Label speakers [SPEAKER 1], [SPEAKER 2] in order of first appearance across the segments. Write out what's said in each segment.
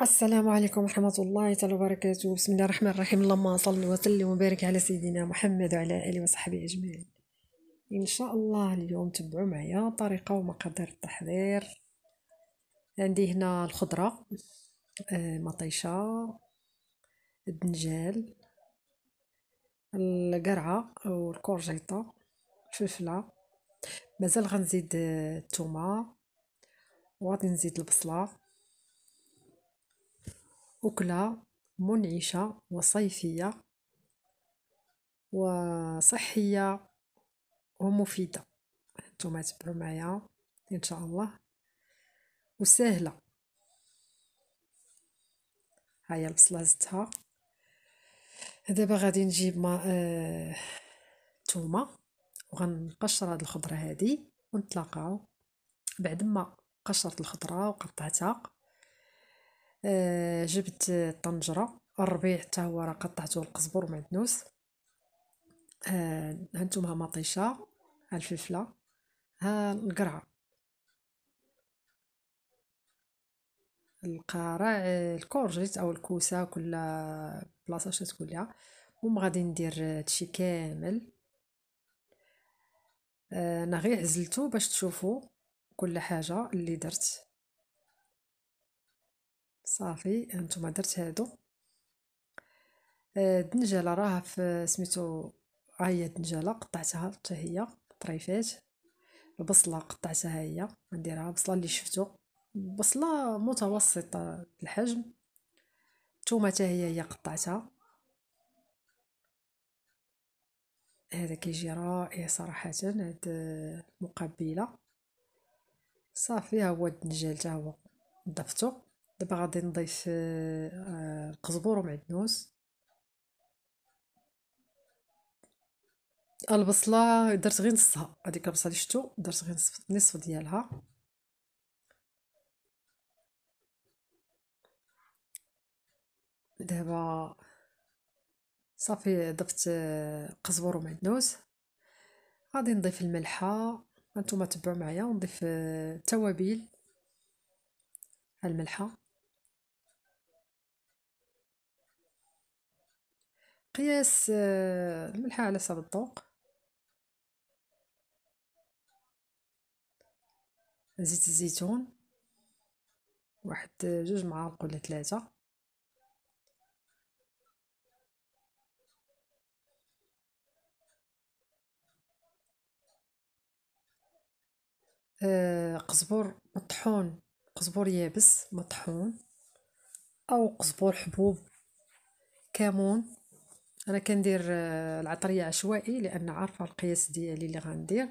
[SPEAKER 1] السلام عليكم ورحمة الله تعالى وبركاته بسم الله الرحمن الرحيم اللهم صل وسلم وبارك على سيدنا محمد وعلى آله وصحبه أجمعين إن شاء الله اليوم تبعوا معايا طريقة ومقادير التحضير عندي هنا الخضرة آه، مطيشة الدنجال القرعة أو الكورجيطة الفلفلة مازال غنزيد آه، التومة وغادي نزيد البصلة أكلة منعشة وصيفية وصحية ومفيدة انتم تبعوا معايا إن شاء الله وسهلة هيا البصلة زدتها دابا غادي نجيب ما آه... تومة وغنقشر هاد الخضرة هادي ونتلاقاو بعد ما قشرت الخضرة وقطعتها آه، جبت الطنجره الربيع حتى هو راه قطعته القزبر ومعدنوس آه، هانتوما ها مطيشه ها الفلفله ها القرعه القارع الكورجيت او الكوسه كل بلاصه اش تقول ليها المهم غادي ندير هادشي كامل آه، انا غير عزلته باش تشوفوا كل حاجه اللي درت صافي هانتوما درت هادو الدنجاله آه، راها في سميتو ها هي الدنجاله قطعتها حتى هي طريفات البصله قطعتها هي غنديرها بصله اللي شفتو بصله متوسطه الحجم الثومه حتى هي هي قطعتها هذا كيجي رائع صراحه هاد المقبله صافي ها هو الدنجال تا هو نضفتو دابا غادي نضيف القزبور آه، آه، ومعدنوس البصله درت غير نصها هذيك البصله اللي شفتو درت غير نصف نصف ديالها دابا صافي ضفت آه، قزبور ومعدنوس غادي نضيف الملحه هانتوما تبعوا معايا ونضيف التوابل الملحه قياس آه، الملحة على حسب الذوق زيت الزيتون واحد آه، جوج معالق ولا ثلاثة آه، قزبر مطحون قزبر يابس مطحون او قزبر حبوب كمون انا كندير آه، العطريه عشوائي لان عارفه القياس ديالي اللي غندير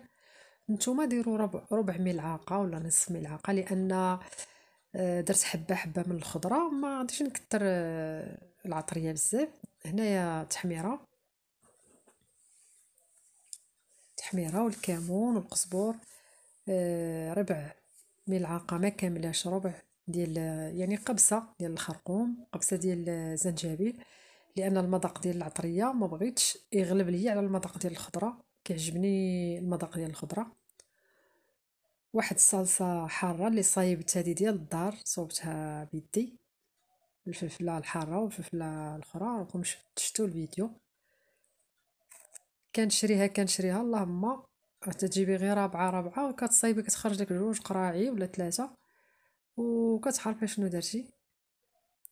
[SPEAKER 1] نتوما ديروا ربع ربع ملعقه ولا نصف ملعقه لان آه، درت حبه حبه من الخضره ما غاديش نكثر آه، العطريه بزاف هنايا تحميره تحميره والكمون والقزبور ربع ملعقه ما كاملاش ربع ديال يعني قبصه ديال الخرقوم قبصه ديال الزنجبيل لان المذاق ديال العطريه ما بغيتش يغلب ليا على المذاق ديال الخضره كيعجبني المذاق ديال الخضره واحد الصلصه حاره اللي صايبتها هذه ديال الدار صوبتها بيدي الفلفله الحاره والفلفله الاخرى راكم شفتوا الفيديو كنشريها كنشريها اللهم حتى تجيبي غير ربعة ربعة وكتصايبي كتخرج لك جوج قراعي ولا ثلاثة وكتعرفي شنو درتي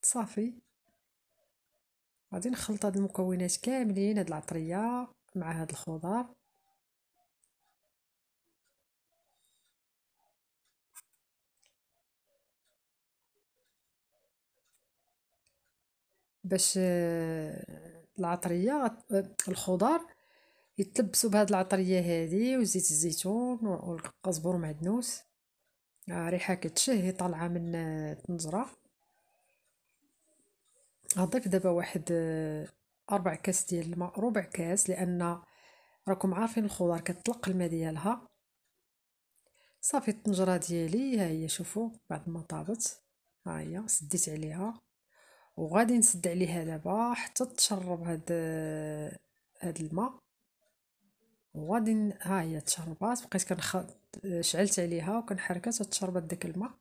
[SPEAKER 1] صافي غادي نخلط هاد المكونات كاملين هاد العطريه مع هاد الخضار باش آه، العطريه الخضار يتلبسوا بهاد العطريه هذه وزيت الزيتون والقزبر ومعدنوس آه، ريحه كتشهي طالعه من آه، الطنجره غنضيف دابا واحد آه، اربع كاس ديال الماء ربع كاس لان راكم عارفين الخضار كتطلق الماء ديالها صافي الطنجره ديالي ها هي شوفوا بعد ما طابت ها هي سديت عليها وغادي نسد عليها دابا حتى تشرب هاد هاد الماء وغادي ها هي تشربات بقيت كنخ شعلت عليها وكنحركها تتشربت داك الماء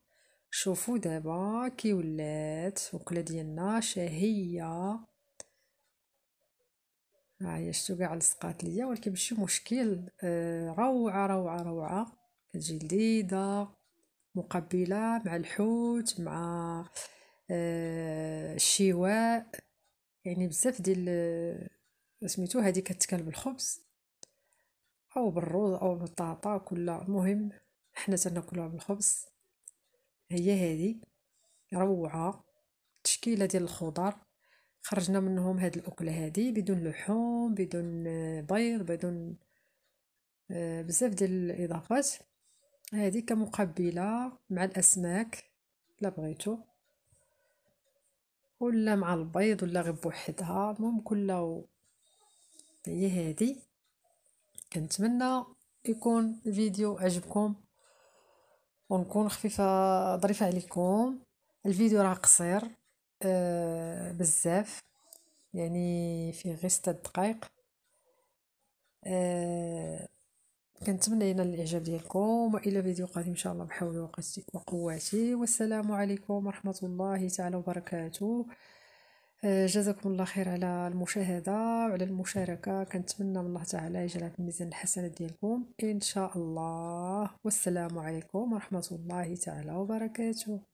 [SPEAKER 1] شوفوا دابا كي ولات وكلا ديالنا شهيه هاهي شتو كاع لصقات ليا ولكن ماشي مشكل آه، روعه روعه روعه كتجي لذيذه مقبله مع الحوت مع آه، الشواء يعني بزاف ديال آه، سميتو هادي كتكال بالخبز او بالروز او بالطاطا كلها المهم حنا تناكلوها بالخبز هي هذه روعه تشكيله ديال الخضر خرجنا منهم هاد الاكله هادي بدون لحوم بدون آه، بيض بدون آه، بزاف ديال الاضافات هذه كمقبله مع الاسماك لا بغيتو ولا مع البيض ولا غير بوحدها المهم كلها هي هادي كنتمنى يكون الفيديو عجبكم ونكون خفيفة ظريفة عليكم الفيديو راه قصير آه بزاف يعني فيه غير ستة دقائق آه كنتمنى ينال الاعجاب ديالكم والى فيديو قادم ان شاء الله بحول وقواتي والسلام عليكم ورحمه الله تعالى وبركاته آه، جزاكم الله خير على المشاهده وعلى المشاركه كنتمنى من الله تعالى يجعلها في ميزان الحسنات ديالكم ان شاء الله والسلام عليكم ورحمه الله تعالى وبركاته